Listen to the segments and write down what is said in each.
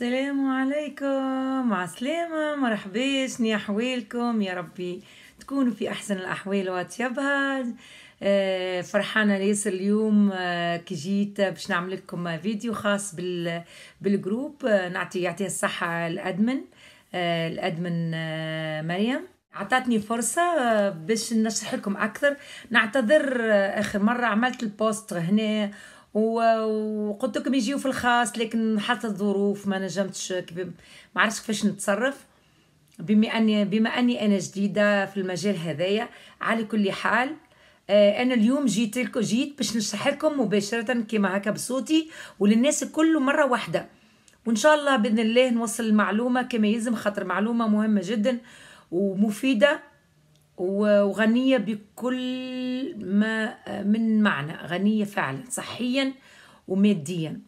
السلام عليكم مع السلامة مرحبا شنيا حوالكم يا ربي تكونوا في أحسن الأحوال وأطيبها آه، فرحانة ياسر اليوم آه، كي جيت باش نعمل لكم فيديو خاص بال بالجروب آه، نعطي يعطيها الصحة الأدمن الأدمن مريم عطاتني فرصة باش نشرح لكم أكثر نعتذر آخر مرة عملت البوست هنا وقلت لكم يجيو في الخاص لكن حتى الظروف ما نجمتش كيف ما عرفتش كيفاش نتصرف بما اني بما اني انا جديده في المجال هذايا على كل حال آه، انا اليوم جيت لكم جيت باش نشرح لكم مباشره كما هكا بصوتي وللناس الكل مره واحده وان شاء الله باذن الله نوصل المعلومه كما يلزم خاطر معلومه مهمه جدا ومفيده وغنية بكل ما من معنى غنية فعلا صحيا وماديا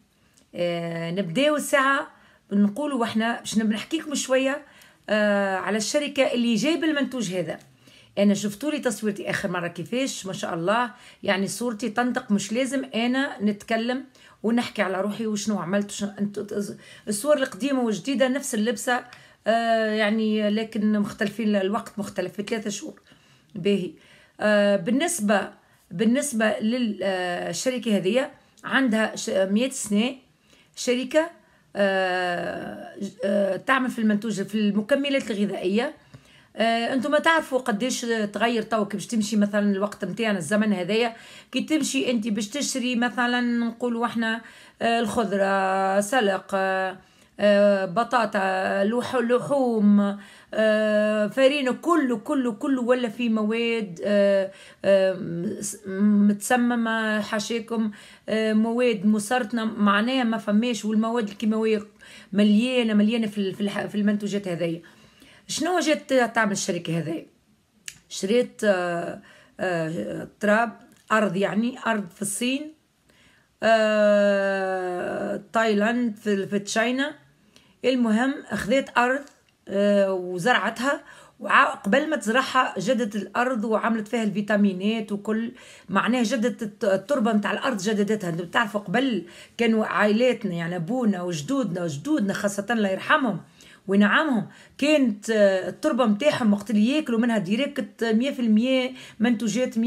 آه، نبداو الساعة نقولوا واحنا باش نحكيكم شوية آه، على الشركة اللي جايب المنتوج هذا انا شفتوا لي تصويرتي اخر مره كيفاش ما شاء الله يعني صورتي تنطق مش لازم انا نتكلم ونحكي على روحي وشنو عملت وشنو الصور القديمه والجديده نفس اللبسه آه، يعني لكن مختلفين الوقت مختلف في ثلاثة شهور باهي آه، بالنسبة بالنسبة للشركة آه، هذه عندها مئة سنة شركة تعمل في المنتوج في المكملات الغذائية انتم تعرفوا قديش تغير توك باش تمشي مثلا الوقت نتاعنا الزمن هذايا كي تمشي انت باش تشري مثلا نقولوا احنا الخضره سلق آه، بطاطا لحوم آه، فرينه كله كله كله ولا في مواد آه، متسممة حاشاكم مواد مسرطنة معناها ما فماش والمواد الكيماوية مليانة مليانة في المنتوجات هذيا شنو جات تعمل الشركة هذيا شريت تراب أرض يعني أرض في الصين تايلاند في تشاينا المهم اخذت ارض آه، وزرعتها وقبل ما تزرعها جدت الارض وعملت فيها الفيتامينات وكل معناه جدت التربه نتاع الارض جددتها انتم بتعرفوا قبل كانوا عائلاتنا يعني ابونا وجدودنا وجدودنا خاصه الله يرحمهم ونعمهم كانت آه، التربه نتاعهم وقت اللي ياكلوا منها ديريكت 100% منتوجات 100%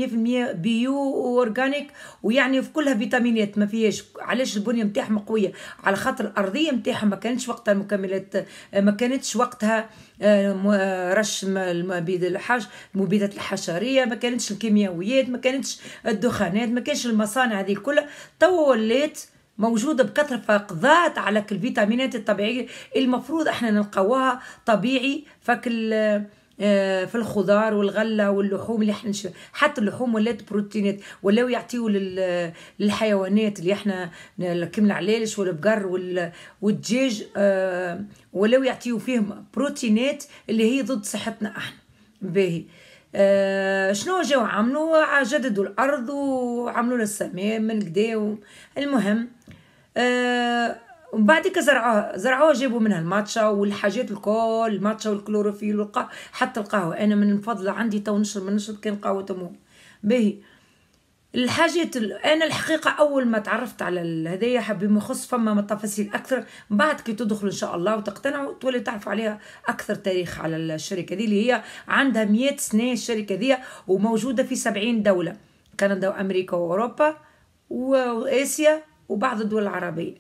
بيو واورجانيك ويعني في كلها فيتامينات ما فيهاش علاش البنيه نتاعهم قويه على خاطر الارضيه نتاعهم ما كانتش وقتها مكملات آه، ما كانتش وقتها آه، رش مبيد الحش مبيدات الحشريه ما كانتش الكيماويات ما كانتش الدخانات ما كانش المصانع هذه كلها تو ولات موجودة بكثرة فقضات على الفيتامينات الطبيعية المفروض احنا نلقاوها طبيعي فكل آه، في الخضار والغله واللحوم اللي احنا حتى اللحوم ولات بروتينات ولاو يعطيو للحيوانات اللي احنا كم العلالش والبقر والدجاج آه، ولاو يعطيو فيهم بروتينات اللي هي ضد صحتنا احنا باهي آه، شنو جاو عملوا جددوا الارض وعملوا لها السماء من قدا المهم آه، ومن بعد زرعوها زرعوها جابوا منها الماتشا والحاجات الكل الماتشا والكلوروفيل حتى القهوة أنا من الفضل عندي تو نشرب نشرب كان قهوة تموم باهي الحاجات انا الحقيقه اول ما تعرفت على الهدايا حبي ما يخص فما تفاصيل اكثر بعد كي تدخل ان شاء الله وتقتنعوا تولي تعرف عليها اكثر تاريخ على الشركه دي اللي هي عندها 100 سنه الشركه دي وموجوده في 70 دوله كندا وامريكا واوروبا واسيا وبعض الدول العربيه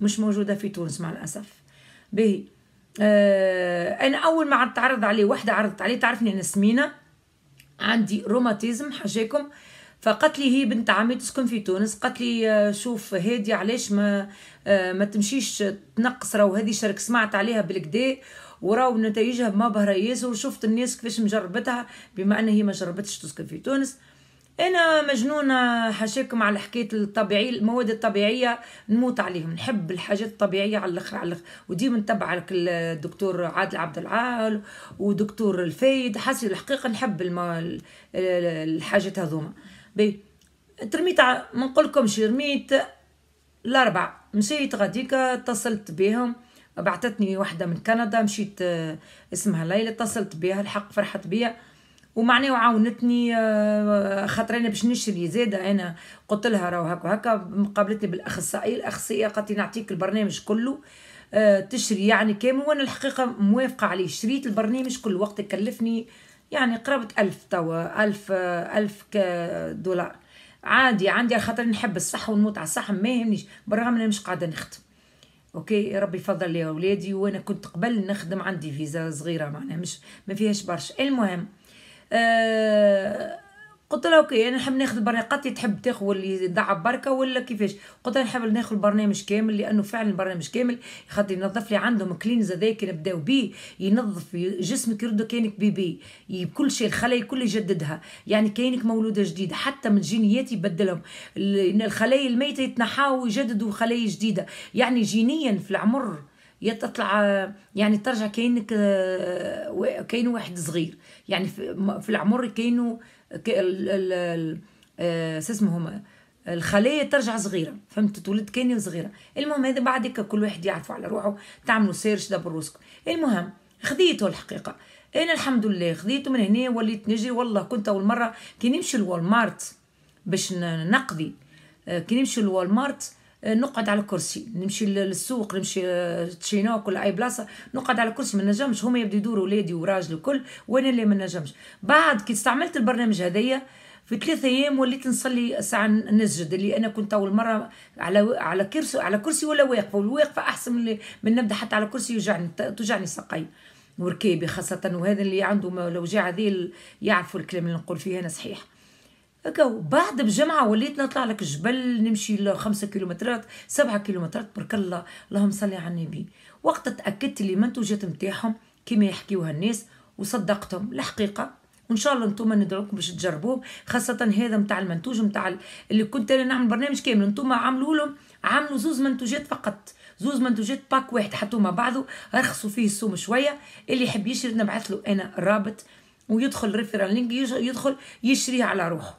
مش موجوده في تونس مع الاسف به آه انا اول ما تعرض عليه وحده عرضت عليه تعرفني انا سمينه عندي روماتيزم حاجاكم آه فقالت لي هي بنت عمي تسكن في تونس قالت لي آه، شوف هادي علاش ما آه، ما تمشيش تنقص راهو هذه شرك سمعت عليها بالكدا وراو نتائجها ما بهرياس وشفت الناس كيفاش مجربتها بما ان هي ما جربتش تسكن في تونس انا مجنونه حاشاكم على حكايه الطبيعي المواد الطبيعيه نموت عليهم نحب الحاجات الطبيعيه على الاخر على الاخر وديما نتبع الدكتور عادل عبد العال ودكتور الفايد حسي الحقيقه نحب الحاجات هذوما بي ترميت ما نقولكمش رميت الاربع مشيت غاديك اتصلت بهم بعثتني وحده من كندا مشيت آه، اسمها ليلى اتصلت بها الحق فرحت بيا ومعني وعاونتني آه، خاطر انا باش نشري زاده انا قلت لها راه هكا هكا مقابلتني بالاخصائي الاخصائيه قالت نعطيك البرنامج كله آه، تشري يعني كامل وانا الحقيقه موافقه عليه شريت البرنامج كل وقت كلفني يعني قرابة ألف توا ألف ألف دولار عادي عندي خاطر نحب الصح ونموت على الصح ما يهمنيش بالرغم أنا مش قاعدة نخدم اوكي ربي يفضل لي اولادي وانا كنت قبل نخدم عندي فيزا صغيره معناها مش ما فيهاش برشا المهم آه قلت لها اوكي انا نحب ناخذ لي تحب تاخذ اللي يدعى بركه ولا كيفاش قلت لها نحب ناخذ البرنامج كامل لانه فعلا البرنامج كامل خاطر ينظف لي عندهم كلينز هذاك نبداو به ينظف جسمك يردو كانك بيبي كل شيء الخلايا كل يجددها يعني كانك مولوده جديده حتى من الجينيات يبدلهم الخلايا الميته يتنحاو ويجددوا خلايا جديده يعني جينيا في العمر يا تطلع يعني ترجع كأنك آه، كأنه واحد صغير يعني في العمر كاينو آه، شو اسمهم الخلايا ترجع صغيره فهمت تولد كاين صغيره المهم هذا بعدك كل واحد يعرف على روحه تعملوا سيرش دبر روسك المهم خديته الحقيقه انا الحمد لله خديته من هنا وليت نجري والله كنت اول مره كي نمشي مارت باش نقضي آه، كي نمشي مارت نقعد على كرسي نمشي للسوق نمشي آه، تشينوك ولا اي بلاصه نقعد على كرسي ما نجمش هما يبدو يدوروا ولادي وراجلي الكل وانا اللي ما نجمش بعد كي استعملت البرنامج هذايا في ثلاثة ايام وليت نصلي ساعة نسجد اللي انا كنت اول مرة على على كرسي على كرسي ولا واقفة والواقفة احسن من, من نبدا حتى على كرسي يوجعني توجعني ساقي وركابي خاصة وهذا اللي عنده الوجاعة هذه يعرفوا الكلام اللي نقول فيه انا صحيح هكا وبعد بجمعة وليت نطلع لك جبل نمشي لخمسة كيلومترات سبعة كيلومترات برك الله اللهم صل على النبي وقت تأكدت لي منتوجات متاعهم كما يحكيوها الناس وصدقتهم الحقيقة وان شاء الله انتم ندعوكم باش تجربوه خاصه هذا نتاع المنتوج نتاع اللي كنت انا نعمل برنامج كامل انتم عملوا لهم عملوا زوز منتوجات فقط زوز منتوجات باك واحد حطوه مع بعضه رخصوا فيه السوم شويه اللي يحب يشري نبعث له انا رابط ويدخل ريفيرال لينك يدخل يشريه على روحه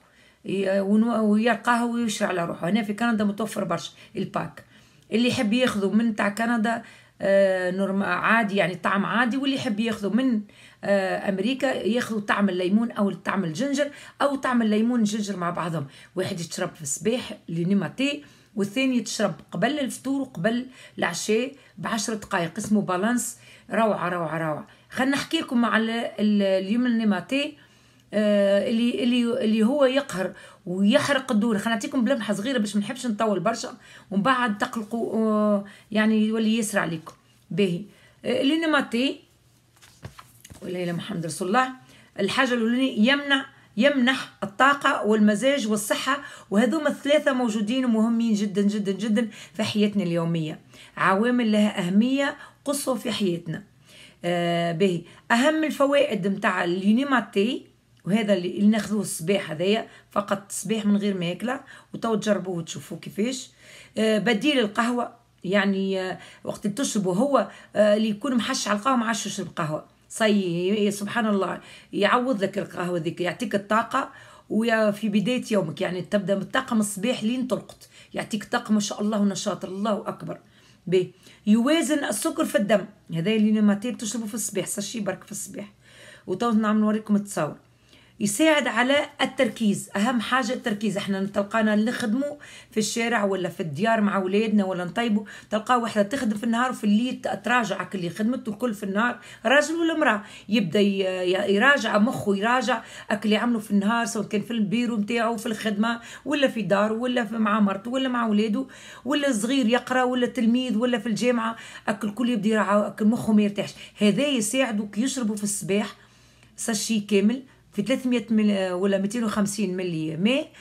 ويلقاها ويشري على روحه هنا في كندا متوفر برشا الباك اللي يحب ياخذه من تاع كندا آه، نورما عادي يعني طعم عادي واللي يحب ياخذه من آه، امريكا ياخذوا طعم الليمون او طعم الجنجر او طعم الليمون الجنجر مع بعضهم واحد يشرب في الصباح لنيماتي والثاني تشرب قبل الفطور وقبل العشاء بعشرة دقائق اسمه بالانس روعه روعه روعه خلينا نحكي لكم على اليوم النيماتي آه، اللي اللي اللي هو يقهر ويحرق الدور خلينا نعطيكم بلمحه صغيره باش ما نحبش نطول برشا ومن بعد تقلقوا آه، يعني يولي يسرع عليكم باهي آه، نماتي ولا محمد رسول الله الحاجه الاولانيه يمنع يمنح الطاقة والمزاج والصحة وهذوما الثلاثة موجودين ومهمين جدا جدا جدا في حياتنا اليومية عوامل لها أهمية قصوى في حياتنا آه به أهم الفوائد متاع اليونيماتي وهذا اللي, ناخذوه الصباح هذايا فقط صباح من غير ماكله وتو تجربوه وتشوفوه كيفاش آه، بديل القهوه يعني آه، وقت تشربه هو آه، اللي يكون محش على القهوه ما عادش يشرب قهوه صي سبحان الله يعوض لك القهوه ذيك يعطيك الطاقه ويا في بدايه يومك يعني تبدا من الطاقم الصباح لين ترقد يعطيك طاقه ما شاء الله ونشاط الله اكبر بي يوازن السكر في الدم هذا اللي ما تشربه في الصباح ساشي برك في الصباح وتو نعمل نوريكم التصاور يساعد على التركيز اهم حاجه التركيز احنا تلقانا نخدموا في الشارع ولا في الديار مع اولادنا ولا نطيبوا تلقى وحده تخدم في النهار وفي الليل تراجع اللي خدمته الكل في النهار راجل ولا امراه يبدا يراجع مخه يراجع اكل يعمله في النهار سواء كان في البيرو نتاعو في الخدمه ولا في دار ولا في مع مرته ولا مع اولاده ولا صغير يقرا ولا تلميذ ولا في الجامعه اكل الكل يبدا يراعى اكل مخه ما يرتاحش هذا يساعده كي يشربوا في الصباح ساشي كامل في 300 مل ولا 250 ملي ماء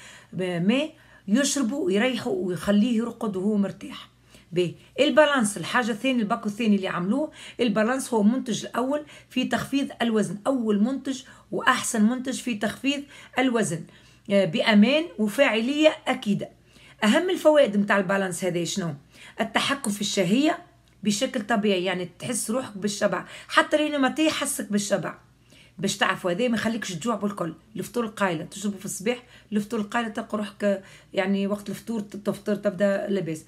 ماء يشربوا ويريحه ويخليه يرقد وهو مرتاح باهي البالانس الحاجه الثانيه الباكو الثاني اللي عملوه البالانس هو المنتج الاول في تخفيض الوزن اول منتج واحسن منتج في تخفيض الوزن آه، بامان وفاعليه اكيده اهم الفوائد نتاع البالانس هذا شنو التحكم في الشهيه بشكل طبيعي يعني تحس روحك بالشبع حتى لين ما حسك بالشبع باش تعرفوا هذا ما يخليكش تجوع بالكل الفطور القايله تشربوا في الصباح الفطور القايله تلقى روحك يعني وقت الفطور تفطر تبدا لاباس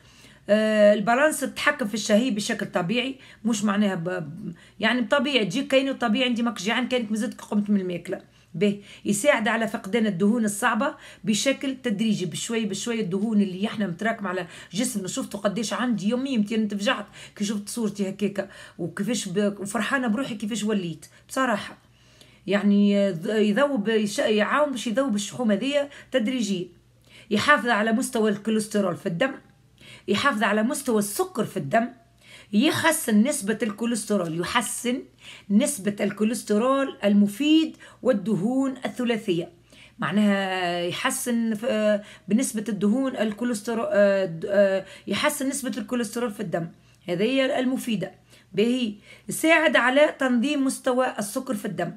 آه البالانس تتحكم في الشهي بشكل طبيعي مش معناها ب... يعني طبيعي تجيك كاين وطبيعي عندي ماكش جيعان كانك مزدك قمت من الماكله به يساعد على فقدان الدهون الصعبة بشكل تدريجي بشوي بشوي الدهون اللي احنا متراكمة على جسمنا شفتوا قديش عندي يوميا متين انتفجعت كي شفت صورتي هكاكا وكيفاش ب... وفرحانة بروحي كيفاش وليت بصراحة يعني يذوب يعاون باش يذوب الشحوم هذيا تدريجيا يحافظ على مستوى الكوليسترول في الدم يحافظ على مستوى السكر في الدم يحسن نسبة الكوليسترول يحسن نسبة الكوليسترول المفيد والدهون الثلاثية معناها يحسن بنسبة الدهون الكوليسترول آه، آه، يحسن نسبة الكوليسترول في الدم هذه المفيدة به يساعد على تنظيم مستوى السكر في الدم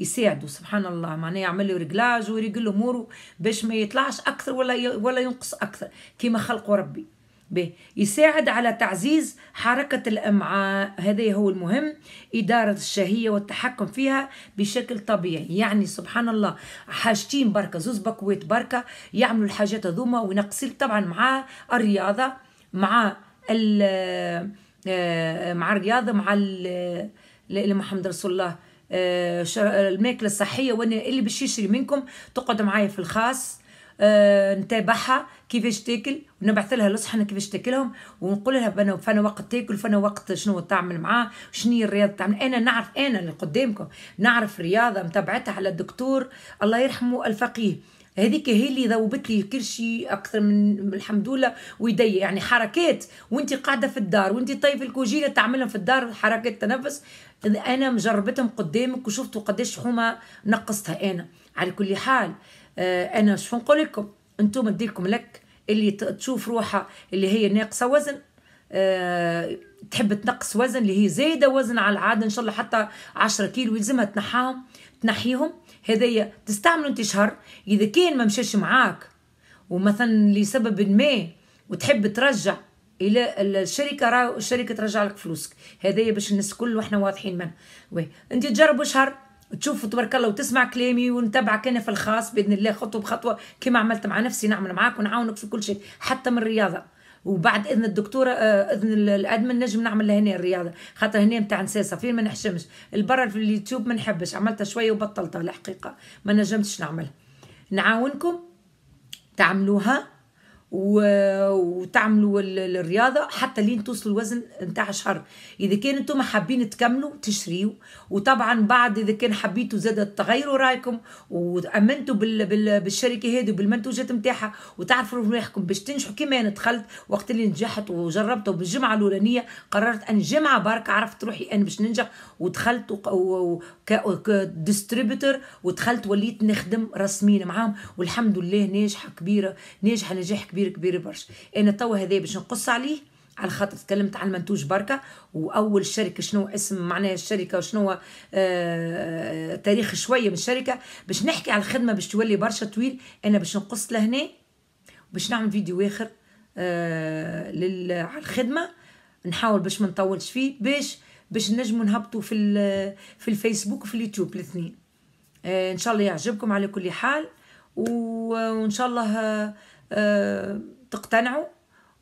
يساعدوا سبحان الله معناه يعمل له رجلاج ويرجل اموره باش ما يطلعش اكثر ولا ولا ينقص اكثر كما خلقه ربي به يساعد على تعزيز حركة الأمعاء هذا هو المهم إدارة الشهية والتحكم فيها بشكل طبيعي يعني سبحان الله حاجتين بركة زوز بكويت بركة يعملوا الحاجات هذوما ونقصي طبعا مع الرياضة مع آه، مع الرياضة مع اللي محمد رسول الله آه، الماكله الصحيه وانا اللي باش يشري منكم تقعد معايا في الخاص آه نتابعها كيفاش تاكل ونبعث لها الصحن كيفاش تاكلهم ونقول لها فانا وقت تاكل فانا وقت شنو تعمل معاه شنو هي الرياضه تعمل انا نعرف انا اللي قدامكم نعرف رياضه متابعتها على الدكتور الله يرحمه الفقيه هذيك هي اللي ذوبت لي كل شيء اكثر من الحمد لله ويدي يعني حركات وانت قاعده في الدار وانت طيب الكوجينه تعملهم في الدار حركات تنفس انا مجربتهم قدامك وشفتوا قداش حومه نقصتها انا على كل حال آه، انا شو نقول لكم انتم نديلكم لك اللي تشوف روحها اللي هي ناقصه وزن آه، تحب تنقص وزن اللي هي زايده وزن على العاده ان شاء الله حتى 10 كيلو يلزمها تنحاهم تنحيهم هذايا تستعملوا انت شهر اذا كان ما مشاش معاك ومثلا لسبب ما وتحب ترجع الى الشركه راه الشركه ترجع لك فلوسك هذايا باش الناس الكل واحنا واضحين منه وي انت تجربوا شهر تشوف تبارك الله وتسمع كلامي ونتبعك انا في الخاص باذن الله خطوه بخطوه كما عملت مع نفسي نعمل معاك ونعاونك في كل شيء حتى من الرياضه وبعد اذن الدكتوره آه، اذن الادمن نجم نعمل لهنا الرياضه خاطر هنا نتاع نساسه فين ما نحشمش البرا في اليوتيوب ما نحبش عملتها شويه وبطلتها الحقيقه ما نجمتش نعملها نعاونكم تعملوها وتعملوا الرياضه حتى لين توصلوا الوزن نتاع شهر اذا كان انتم حابين تكملوا تشريوا وطبعا بعد اذا كان حبيتوا زاد تغيروا رايكم وامنتوا بال بال بالشركه هذه وبالمنتوجات نتاعها وتعرفوا رواحكم باش تنجحوا كما انا دخلت وقت اللي نجحت وجربت بالجمعه الاولانيه قررت ان جمعه برك عرفت روحي انا باش ننجح ودخلت كديستريبيتور ودخلت وليت نخدم رسميا معاهم والحمد لله ناجحه كبيره ناجحه نجاح كبير كبير كبير برشا انا توا هذا باش نقص عليه على خاطر تكلمت على المنتوج بركة وأول شركة شنو اسم معناها الشركة وشنو آه تاريخ شوية من الشركة باش نحكي على الخدمة باش تولي برشا طويل أنا باش نقص لهنا باش نعمل فيديو آخر آه لل... على الخدمة نحاول باش ما نطولش فيه باش باش نجمو نهبطوا في في الفيسبوك وفي اليوتيوب الاثنين آه ان شاء الله يعجبكم على كل حال وان شاء الله آه آه، تقتنعوا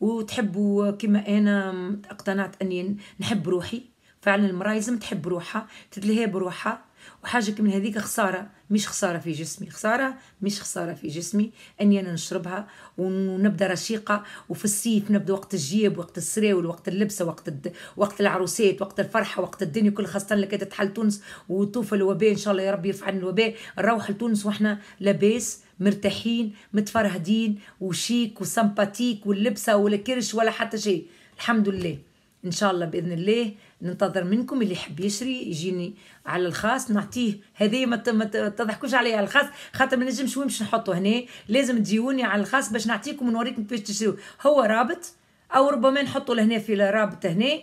وتحبوا كما انا اقتنعت اني نحب روحي فعلا المراه لازم تحب روحها تدليها بروحها وحاجه من هذيك خساره مش خساره في جسمي خساره مش خساره في جسمي اني انا نشربها ونبدا رشيقه وفي الصيف نبدا وقت الجيب وقت السراول وقت اللبسه وقت الد... وقت العروسات وقت الفرحه وقت الدنيا كل خاصه لك تحل تونس وطوف الوباء ان شاء الله يا ربي يرفع عن الوباء نروح لتونس واحنا لاباس مرتاحين متفرهدين وشيك وسمباتيك واللبسه ولا كرش ولا حتى شيء الحمد لله ان شاء الله باذن الله ننتظر منكم اللي يحب يشري يجيني على الخاص نعطيه هذه ما تضحكوش عليها على الخاص خاطر ما نجمش وين باش نحطه هنا لازم تجيوني على الخاص باش نعطيكم ونوريكم كيفاش تشريو هو رابط او ربما نحطه لهنا في الرابط هنا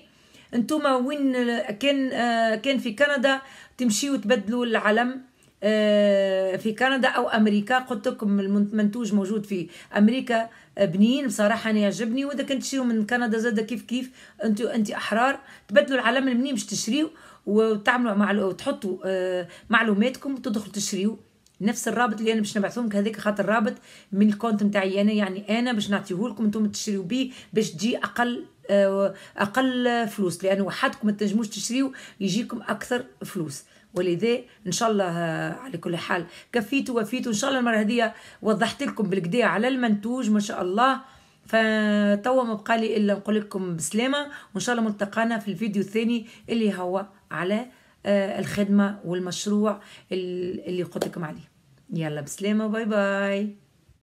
انتوما وين كان آه، كان في كندا تمشيو تبدلوا العلم آه، في كندا او امريكا قلت لكم المنتوج موجود في امريكا آه، بنين بصراحه انا يعجبني واذا كنت تشريو من كندا زاد كيف كيف انت انت احرار تبدلوا العلم المنين باش تشريو وتعملوا مع وتحطوا آه، معلوماتكم وتدخلوا تشريو نفس الرابط اللي انا باش نبعثهم لك هذاك خاطر الرابط من الكونت نتاعي انا يعني انا باش نعطيه لكم انتم تشريو بيه باش تجي اقل اقل فلوس لانه وحدكم ما تنجموش تشريو يجيكم اكثر فلوس ولذا ان شاء الله آه، على كل حال كفيت وفيت وان شاء الله المره هذه وضحت لكم بالكدا على المنتوج ما شاء الله فتوا ما بقالي الا نقول لكم بسلامه وان شاء الله ملتقانا في الفيديو الثاني اللي هو على آه، الخدمه والمشروع اللي قلت لكم عليه يلا بسلامه باي باي